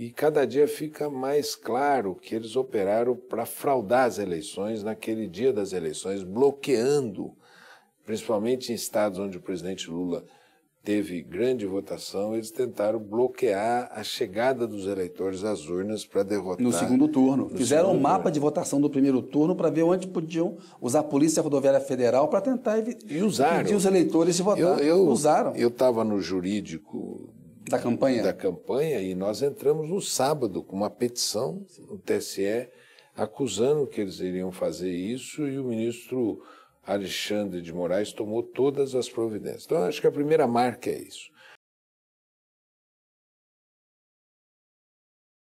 E cada dia fica mais claro que eles operaram para fraudar as eleições naquele dia das eleições, bloqueando, principalmente em estados onde o presidente Lula teve grande votação, eles tentaram bloquear a chegada dos eleitores às urnas para derrotar. No segundo turno. No Fizeram um mapa turno. de votação do primeiro turno para ver onde podiam usar a Polícia Rodoviária Federal para tentar e usaram. impedir os eleitores de votar. Eu, eu, usaram. Eu estava no jurídico da campanha? Da campanha, e nós entramos no sábado com uma petição no TSE acusando que eles iriam fazer isso e o ministro Alexandre de Moraes tomou todas as providências. Então, acho que a primeira marca é isso.